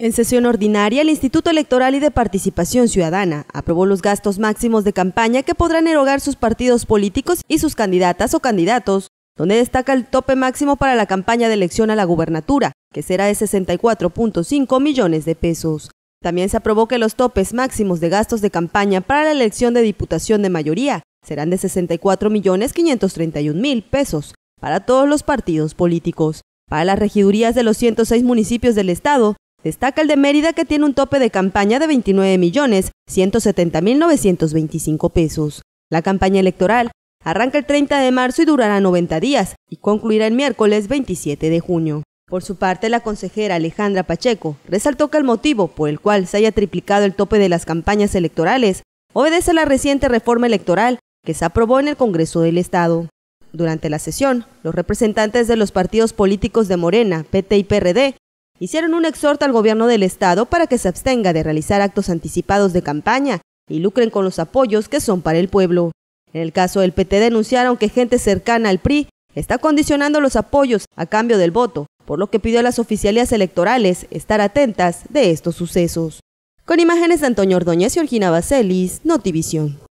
En sesión ordinaria, el Instituto Electoral y de Participación Ciudadana aprobó los gastos máximos de campaña que podrán erogar sus partidos políticos y sus candidatas o candidatos, donde destaca el tope máximo para la campaña de elección a la gubernatura, que será de 64.5 millones de pesos. También se aprobó que los topes máximos de gastos de campaña para la elección de diputación de mayoría serán de 64 millones pesos para todos los partidos políticos. Para las regidurías de los 106 municipios del Estado Destaca el de Mérida que tiene un tope de campaña de 29.170.925 pesos. La campaña electoral arranca el 30 de marzo y durará 90 días y concluirá el miércoles 27 de junio. Por su parte, la consejera Alejandra Pacheco resaltó que el motivo por el cual se haya triplicado el tope de las campañas electorales obedece a la reciente reforma electoral que se aprobó en el Congreso del Estado. Durante la sesión, los representantes de los partidos políticos de Morena, PT y PRD hicieron un exhorto al gobierno del Estado para que se abstenga de realizar actos anticipados de campaña y lucren con los apoyos que son para el pueblo. En el caso del PT denunciaron que gente cercana al PRI está condicionando los apoyos a cambio del voto, por lo que pidió a las oficialías electorales estar atentas de estos sucesos. Con imágenes de Antonio Ordóñez y Orgina Baselis, Notivisión.